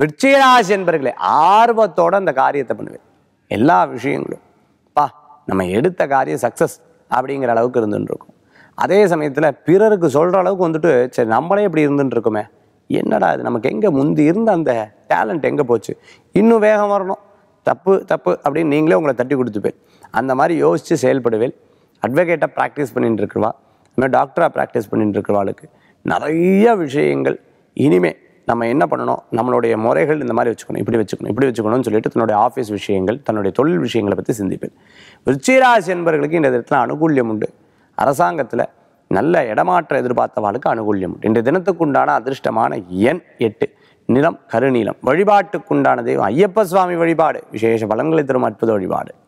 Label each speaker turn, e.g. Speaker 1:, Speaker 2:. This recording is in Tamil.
Speaker 1: விருச்சிகராசி என்பர்களே ஆர்வத்தோட அந்த காரியத்தை பண்ணுவேன் எல்லா விஷயங்களும் பா நம்ம எடுத்த காரியம் சக்ஸஸ் அப்படிங்கிற அளவுக்கு இருந்துட்டுருக்கும் அதே சமயத்தில் பிறருக்கு சொல்கிற அளவுக்கு வந்துட்டு சரி நம்மளே இப்படி இருந்துட்டுருக்குமே என்னடா இது நமக்கு எங்கே முந்தி இருந்த அந்த டேலண்ட் எங்கே போச்சு இன்னும் வேகம் வரணும் தப்பு தப்பு அப்படின்னு நீங்களே உங்களை தட்டி கொடுத்துப்பேன் அந்த மாதிரி யோசித்து செயல்படுவேன் அட்வொகேட்டாக ப்ராக்டிஸ் பண்ணிட்டு இருக்கிறவா மாதிரி டாக்டராக ப்ராக்டிஸ் பண்ணிட்டு இருக்கிறவாளுக்கு நிறைய விஷயங்கள் இனிமே நம்ம என்ன பண்ணணும் நம்மளுடைய முறைகள் இந்த மாதிரி வச்சுக்கணும் இப்படி வச்சுக்கணும் இப்படி வச்சுக்கணும்னு சொல்லிட்டு தன்னுடைய ஆஃபீஸ் விஷயங்கள் தன்னுடைய தொழில் விஷயங்களை பற்றி சிந்திப்பேன் விருச்சிராசி என்பவர்களுக்கு இந்த இடத்துல அனுகூல்யம் உண்டு அரசாங்கத்தில் நல்ல இடமாற்ற எதிர்பார்த்தவாளுக்கு அனுகூல்யம் உண்டு இன்றைய தினத்துக்கு உண்டான அதிர்ஷ்டமான எண் எட்டு நிலம் கருநீளம் வழிபாட்டுக்குண்டான தெய்வம் ஐயப்ப சுவாமி வழிபாடு விசேஷ பலன்களை தரும் அற்புத வழிபாடு